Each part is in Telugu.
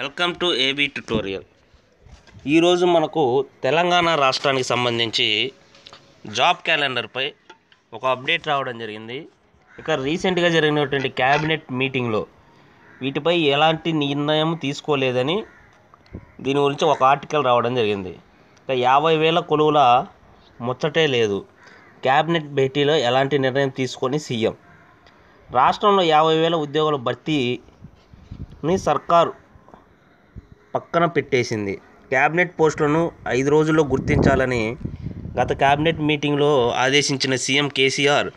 వెల్కమ్ టు ఏబీ ట్యుటోరియల్ ఈరోజు మనకు తెలంగాణ రాష్ట్రానికి సంబంధించి జాబ్ క్యాలెండర్పై ఒక అప్డేట్ రావడం జరిగింది ఇక రీసెంట్గా జరిగినటువంటి క్యాబినెట్ మీటింగ్లో వీటిపై ఎలాంటి నిర్ణయం తీసుకోలేదని దీని గురించి ఒక ఆర్టికల్ రావడం జరిగింది ఇక యాభై వేల కొలువుల ముచ్చటే లేదు క్యాబినెట్ భేటీలో ఎలాంటి నిర్ణయం తీసుకొని సీఎం రాష్ట్రంలో యాభై వేల ఉద్యోగుల భర్తీని సర్కారు పక్కన పెట్టేసింది క్యాబినెట్ పోస్టులను ఐదు రోజుల్లో గుర్తించాలని గత క్యాబినెట్ మీటింగ్లో ఆదేశించిన సీఎం కేసీఆర్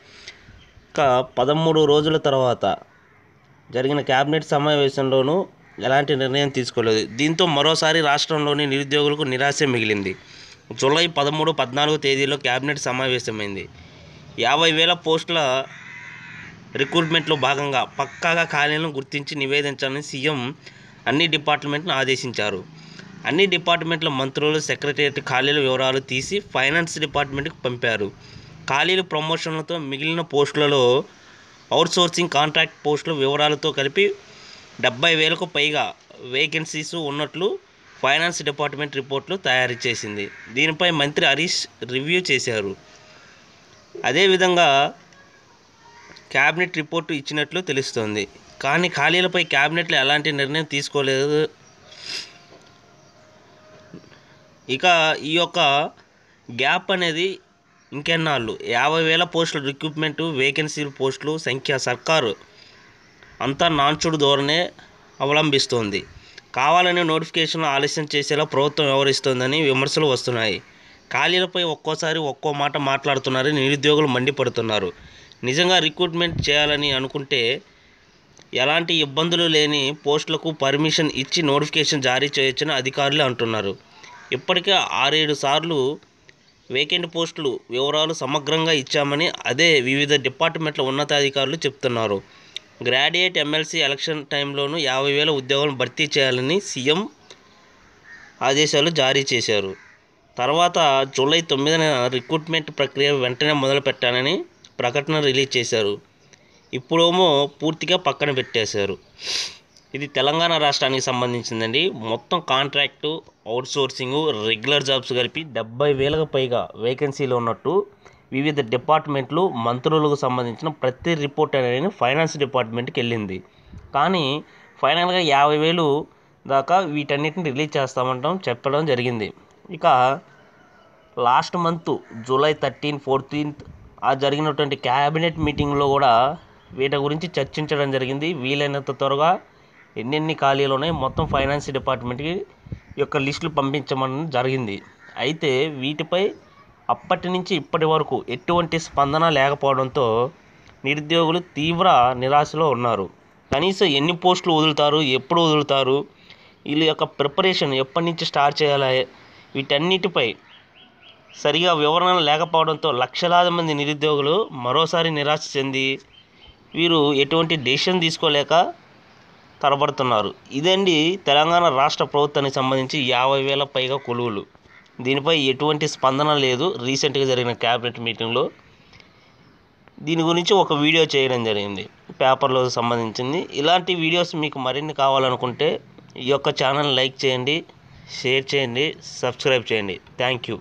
ఇక పదమూడు రోజుల తర్వాత జరిగిన క్యాబినెట్ సమావేశంలోనూ ఎలాంటి నిర్ణయం తీసుకోలేదు దీంతో మరోసారి రాష్ట్రంలోని నిరుద్యోగులకు నిరాశ మిగిలింది జూలై పదమూడు పద్నాలుగు తేదీలో క్యాబినెట్ సమావేశమైంది యాభై వేల పోస్టుల రిక్రూట్మెంట్లో భాగంగా పక్కాగా ఖాళీలను గుర్తించి నివేదించాలని సీఎం అన్ని డిపార్ట్మెంట్ను ఆదేశించారు అన్ని డిపార్ట్మెంట్ల మంత్రులు సెక్రటేరియట్ ఖాళీల వివరాలు తీసి ఫైనాన్స్ డిపార్ట్మెంట్కి పంపారు ఖాళీలు ప్రమోషన్లతో మిగిలిన పోస్టులలో అవుట్సోర్సింగ్ కాంట్రాక్ట్ పోస్టుల వివరాలతో కలిపి డెబ్బై వేలకు పైగా వేకెన్సీస్ ఉన్నట్లు ఫైనాన్స్ డిపార్ట్మెంట్ రిపోర్ట్లు తయారు చేసింది దీనిపై మంత్రి హరీష్ రివ్యూ చేశారు అదేవిధంగా క్యాబినెట్ రిపోర్టు ఇచ్చినట్లు తెలుస్తోంది కానీ ఖాళీలపై క్యాబినెట్లు ఎలాంటి నిర్ణయం తీసుకోలేదు ఇక ఈ యొక్క గ్యాప్ అనేది ఇంకెన్నాళ్ళు యాభై వేల పోస్టుల రిక్రూట్మెంట్ వేకెన్సీ పోస్టులు సంఖ్య సర్కారు అంతా నాన్చుడు ధోరణే అవలంబిస్తోంది కావాలనే నోటిఫికేషన్ ఆలస్యం చేసేలా ప్రభుత్వం వ్యవహరిస్తోందని విమర్శలు వస్తున్నాయి ఖాళీలపై ఒక్కోసారి ఒక్కో మాట మాట్లాడుతున్నారని నిరుద్యోగులు మండిపడుతున్నారు నిజంగా రిక్రూట్మెంట్ చేయాలని అనుకుంటే ఎలాంటి ఇబ్బందులు లేని పోస్టులకు పర్మిషన్ ఇచ్చి నోటిఫికేషన్ జారీ చేయొచ్చని అధికారులు అంటున్నారు ఇప్పటికే ఆరేడు సార్లు వేకెంట్ పోస్టులు వివరాలు సమగ్రంగా ఇచ్చామని అదే వివిధ డిపార్ట్మెంట్ల ఉన్నతాధికారులు చెప్తున్నారు గ్రాడ్యుయేట్ ఎమ్మెల్సీ ఎలక్షన్ టైంలోనూ యాభై వేల ఉద్యోగాలను భర్తీ చేయాలని సీఎం ఆదేశాలు జారీ చేశారు తర్వాత జూలై తొమ్మిదిన రిక్రూట్మెంట్ ప్రక్రియ వెంటనే మొదలుపెట్టాలని ప్రకటన రిలీజ్ చేశారు ఇప్పుడేమో పూర్తిగా పక్కన పెట్టేశారు ఇది తెలంగాణ రాష్ట్రానికి సంబంధించిందండి మొత్తం కాంట్రాక్టు అవుట్సోర్సింగు రెగ్యులర్ జాబ్స్ కలిపి డెబ్బై వేలకు పైగా వేకెన్సీలు ఉన్నట్టు వివిధ డిపార్ట్మెంట్లు మంత్రులకు సంబంధించిన ప్రతి రిపోర్ట్ అనేది ఫైనాన్స్ డిపార్ట్మెంట్కి వెళ్ళింది కానీ ఫైనల్గా యాభై వేలు దాకా వీటన్నిటిని రిలీజ్ చేస్తామంటాం చెప్పడం జరిగింది ఇక last month July thirteen fourteenth ఆ జరిగినటువంటి క్యాబినెట్ మీటింగ్లో కూడా వీటి గురించి చర్చించడం జరిగింది వీలైనంత త్వరగా ఎన్నెన్ని ఖాళీలు ఉన్నాయి మొత్తం ఫైనాన్స్ డిపార్ట్మెంట్కి యొక్క లిస్టులు పంపించమని జరిగింది అయితే వీటిపై అప్పటి నుంచి ఇప్పటి వరకు ఎటువంటి స్పందన లేకపోవడంతో నిరుద్యోగులు తీవ్ర నిరాశలో ఉన్నారు కనీసం ఎన్ని పోస్టులు వదులుతారు ఎప్పుడు వదులుతారు వీళ్ళ యొక్క ప్రిపరేషన్ ఎప్పటి నుంచి స్టార్ట్ చేయాలి వీటన్నిటిపై సరిగా వివరణ లేకపోవడంతో లక్షలాది మంది నిరుద్యోగులు మరోసారి నిరాశ చెంది వీరు ఎటువంటి డెసిషన్ తీసుకోలేక తరబడుతున్నారు ఇదండి తెలంగాణ రాష్ట్ర ప్రభుత్వానికి సంబంధించి యాభై వేల పైగా కొలువులు దీనిపై ఎటువంటి స్పందన లేదు రీసెంట్గా జరిగిన క్యాబినెట్ మీటింగ్లో దీని గురించి ఒక వీడియో చేయడం జరిగింది పేపర్లో సంబంధించింది ఇలాంటి వీడియోస్ మీకు మరిన్ని కావాలనుకుంటే ఈ యొక్క ఛానల్ లైక్ చేయండి షేర్ చేయండి సబ్స్క్రైబ్ చేయండి థ్యాంక్ యూ